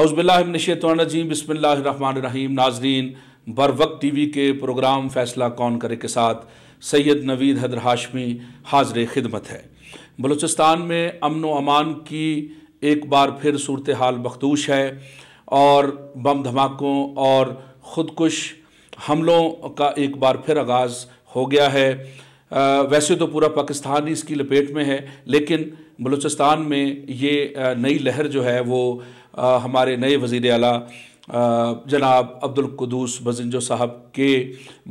अउज़बिल्लाशतवानजीम बसमीम नाजरीन बर वक्त टी वी के प्रोग्राम फ़ैसला कौन करे के साथ सैयद नवीद हैदर हाशमी हाजिर खिदमत है बलूचिस्तान में अमन व अमान की एक बार फिर सूरत हाल मखदूश है और बम धमाकों और ख़ुदकुश हमलों का एक बार फिर आगाज़ हो गया है वैसे तो पूरा पाकिस्तान ही इसकी लपेट में है लेकिन बलूचिस्तान में ये नई लहर जो है वो हमारे नए वज़ी अला जनाब अब्दुल बजिंजो साहब के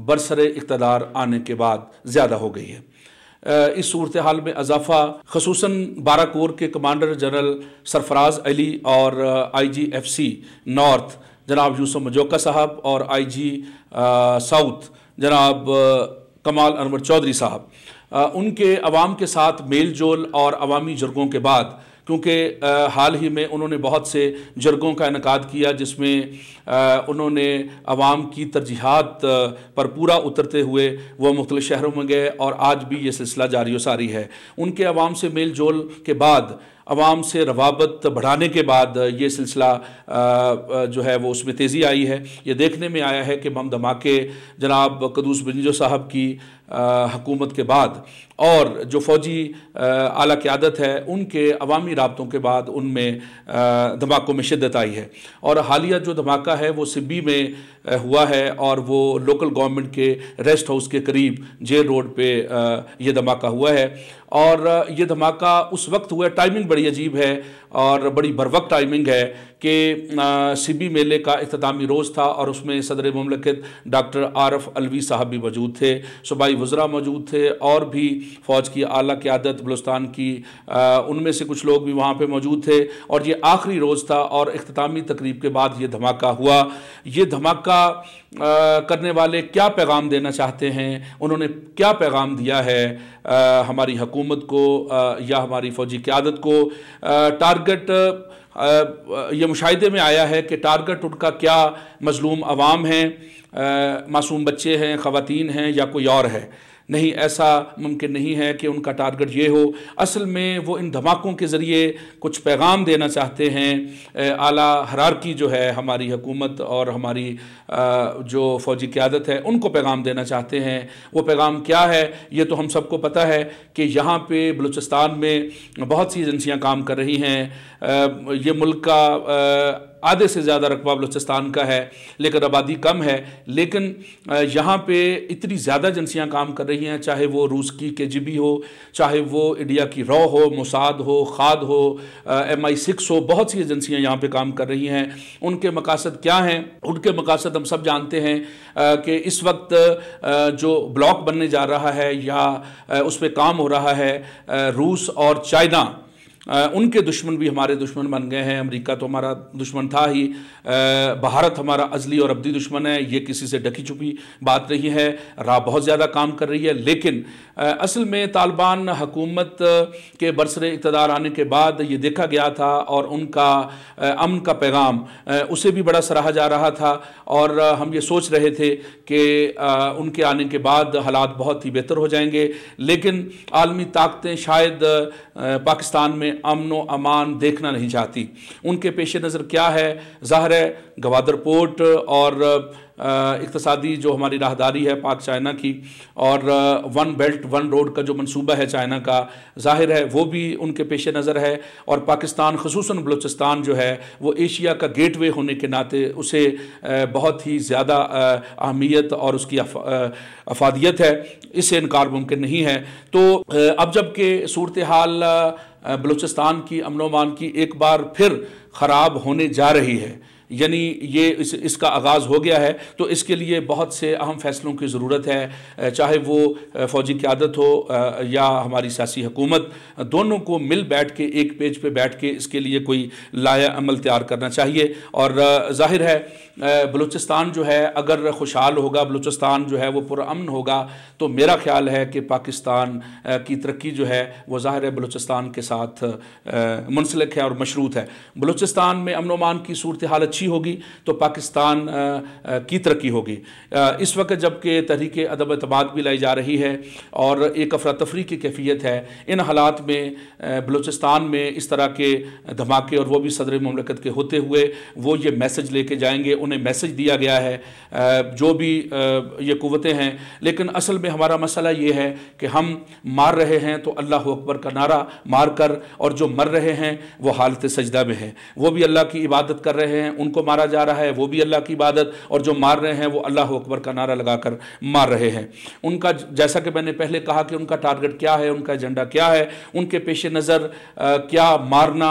बरसर इकतदार आने के बाद ज़्यादा हो गई है इस सूरत हाल में अजाफा खसूस बारा कोर के कमांडर जनरल सरफराज अली और आई जी एफ सी नॉर्थ जनाब यूसुफ मजोका साहब और आई जी साउथ जनाब कमाल अनवर चौधरी साहब उनके अवाम के साथ मेल जोल और अवामी जरगों के बाद क्योंकि हाल ही में उन्होंने बहुत से जरगों का इनका किया जिसमें उन्होंने अवाम की तरजीहत पर पूरा उतरते हुए वह मुख्तल शहरों में गए और आज भी ये सिलसिला जारी सारी है उनके अवाम से मेल जोल के बाद आवाम से रवाबत बढ़ाने के बाद ये सिलसिला जो है वो उसमें तेज़ी आई है ये देखने में आया है कि बम धमाके जनाब कदूस बंजो साहब की हकूमत के बाद और जो फ़ौजी की क़्यादत है उनके अवामी रबतों के बाद उनमें धमाकों में शिद्दत आई है और हालिया जो धमाका है वो सिब्बी में हुआ है और वो लोकल गवर्नमेंट के रेस्ट हाउस के करीब जेल रोड पे ये धमाका हुआ है और ये धमाका उस वक्त हुआ टाइमिंग बड़ी अजीब है और बड़ी बरवक टाइमिंग है कि सिबी मेले का अख्तामी रोज़ था और उसमें सदर ममलकत डॉक्टर आरफ अलवी साहब भी मौजूद थे सूबाई वज्रा मौजूद थे और भी फ़ौज की अली क्यादत बलुस्तान की उनमें से कुछ लोग भी वहाँ पर मौजूद थे और ये आखिरी रोज़ था और अख्तामी तकरीब के बाद ये धमाका हुआ ये धमाका करने वाले क्या पैगाम देना चाहते हैं उन्होंने क्या पैगाम दिया है आ, हमारी हुकूमत को आ, या हमारी फ़ौजी क़्यादत को टारगेट ये मुशाहे में आया है कि टारगेट उनका क्या मजलूम अवाम हैं मासूम बच्चे हैं ख़वान हैं या कोई और है नहीं ऐसा मुमकिन नहीं है कि उनका टारगेट ये हो असल में वो इन धमाकों के ज़रिए कुछ पैगाम देना चाहते हैं आला हरारकी जो है हमारी हुकूमत और हमारी जो फ़ौजी क़्यादत है उनको पैगाम देना चाहते हैं वो पैगाम क्या है ये तो हम सबको पता है कि यहाँ पे बलूचिस्तान में बहुत सी एजेंसियाँ काम कर रही हैं ये मुल्क का आधे से ज़्यादा रकबा बलोचिस्तान का है लेकिन आबादी कम है लेकिन यहाँ पे इतनी ज़्यादा एजेंसियाँ काम कर रही हैं चाहे वो रूस की के जी बी हो चाहे वो इंडिया की रॉ हो मोसाद हो खाद हो एम आई सिक्स हो बहुत सी एजेंसियाँ यहाँ पे काम कर रही हैं उनके मकासद क्या हैं उनके मकासद हम सब जानते हैं कि इस वक्त जो ब्लॉक बनने जा रहा है या उस पर काम हो रहा है रूस और चाइना उनके दुश्मन भी हमारे दुश्मन बन गए हैं अमेरिका तो हमारा दुश्मन था ही भारत हमारा अजली और अबदी दुश्मन है ये किसी से डकी छुपी बात नहीं है राह बहुत ज़्यादा काम कर रही है लेकिन असल में तालिबान हकूमत के बरसर इकतदार आने के बाद ये देखा गया था और उनका अमन का पैगाम उसे भी बड़ा सराहा जा रहा था और हम ये सोच रहे थे कि उनके आने के बाद हालात बहुत ही बेहतर हो जाएंगे लेकिन आलमी ताकतें शायद पाकिस्तान में अमन व अमान देखना नहीं चाहती उनके पेश नज़र क्या है ज़ाहिर है गवादर पोर्ट और इकतसादी जो हमारी राहदारी है पाक चाइना की और वन बेल्ट वन रोड का जो मनसूबा है चाइना का जाहिर है वो भी उनके पेश नज़र है और पाकिस्तान खसूस बलूचिस्तान जो है वो एशिया का गेट वे होने के नाते उसे बहुत ही ज़्यादा अहमियत और उसकी अफादियत है इससे इनकार मुमकिन नहीं है तो अब जबकि सूरत हाल बलूचिस्तान की अमनोमान की एक बार फिर ख़राब होने जा रही है यानी ये इस, इसका आगाज़ हो गया है तो इसके लिए बहुत से अहम फैसलों की ज़रूरत है चाहे वो फ़ौजी क्यादत हो या हमारी सियासी हुकूमत दोनों को मिल बैठ के एक पेज पे बैठ के इसके लिए कोई लाया अमल तैयार करना चाहिए और जाहिर है बलूचिस्तान जो है अगर खुशहाल होगा बलूचिस्तान जो है वो पुरान होगा तो मेरा ख्याल है कि पाकिस्तान की तरक्की जो है वह ज़ाहिर है बलूचिस्तान के साथ मुंसलिक है और मशरूत है बलूचिस्तान में अमन की सूरत हाल अच्छी अच्छी होगी तो पाकिस्तान की तरक्की होगी इस वक्त जबकि तहरीक अदब अतमाद भी लाई जा रही है और एक अफरा तफरी की कैफियत है इन हालात में बलूचिस्तान में इस तरह के धमाके और वो भी सदर ममलकत के होते हुए वो ये मैसेज लेके जाएंगे उन्हें मैसेज दिया गया है जो भी ये कुतें हैं लेकिन असल में हमारा मसला ये है कि हम मार रहे हैं तो अल्लाह अकबर का नारा मार कर और जो मर रहे हैं वो हालत सजदा में है वो भी अल्लाह की इबादत कर रहे हैं उन उनको मारा जा रहा है वो भी अल्लाह की इबादत और जो मार रहे हैं वो अल्लाह अकबर का नारा लगाकर मार रहे हैं उनका जैसा कि मैंने पहले कहा कि उनका टारगेट क्या है उनका एजेंडा क्या है उनके पेश नज़र क्या मारना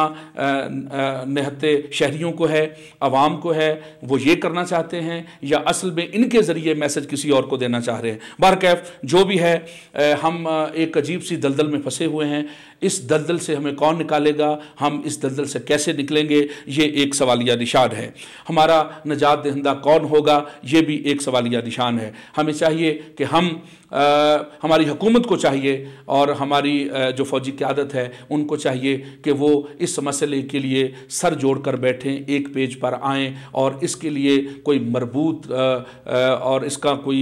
नहते शहरीों को है आवाम को है वो ये करना चाहते हैं या असल में इनके ज़रिए मैसेज किसी और को देना चाह रहे हैं बारकैफ जो भी है हम एक अजीब सी दलदल में फंसे हुए हैं इस दलदल से हमें कौन निकालेगा हम इस दलदल से कैसे निकलेंगे ये एक सवालिया निशान है है हमारा नजात दहिंदा कौन होगा ये भी एक सवालिया निशान है हमें चाहिए कि हम आ, हमारी हुकूमत को चाहिए और हमारी जो फौजी क्यादत है उनको चाहिए कि वो इस मसले के लिए सर जोड़ कर बैठें एक पेज पर आएँ और इसके लिए कोई मरबूत और इसका कोई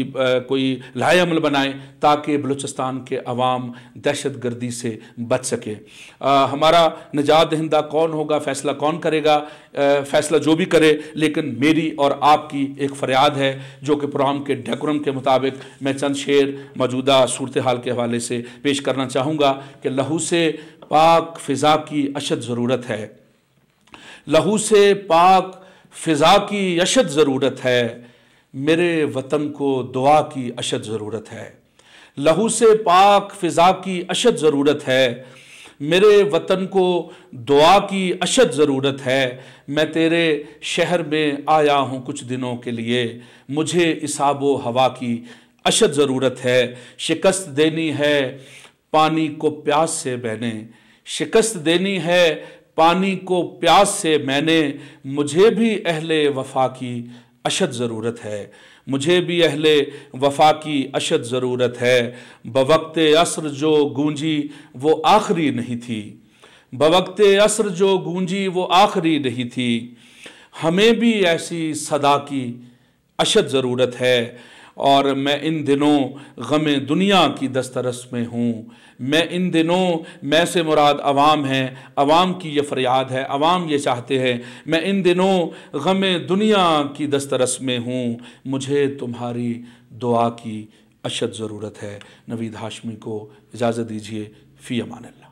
कोई लाएमल बनाएं ताकि बलूचिस्तान के अवाम दहशत गर्दी से बच सके हमारा निजात दहिंदा कौन होगा फ़ैसला कौन करेगा फ़ैसला जो भी करे लेकिन मेरी और आपकी एक फरियाद है जो कि प्रोग्राम के डेकोरम के मुताबिक मैं चंद शेर मौजूदा सूरत हाल के हवाले से पेश करना चाहूँगा कि लहू से पाक फ़िज़ा की अशद ज़रूरत है लहू से पाक फ़िज़ा की अशद ज़रूरत है मेरे वतन को दुआ की अशद ज़रूरत है लहू से पाक फ़िज़ा की अशद ज़रूरत है मेरे वतन को दुआ की अशद ज़रूरत है मैं तेरे शहर में आया हूँ कुछ दिनों के लिए मुझे इसाब हवा की अशद ज़रूरत है शिकस्त देनी है पानी को प्यास से बहने शिकस्त देनी है पानी को प्यास से मैंने मुझे भी अहले वफा की अशद ज़रूरत है मुझे भी अहले वफा की अशद ज़रूरत है बवक्त असर जो गूंजी वो आखिरी नहीं थी बवक्त असर जो गूंजी वो आखिरी नहीं थी हमें भी ऐसी सदा की अशद ज़रूरत है और मैं इन दिनों गम दुनिया की दस्तरस में हूँ मैं इन दिनों मैं से मुराद अवाम है अवाम की ये फरियाद है अवाम ये चाहते हैं मैं इन दिनों गम दुनिया की दस्तरस में हूँ मुझे तुम्हारी दुआ की अशद ज़रूरत है नवीद हाशमी को इजाज़त दीजिए फ़ी अमान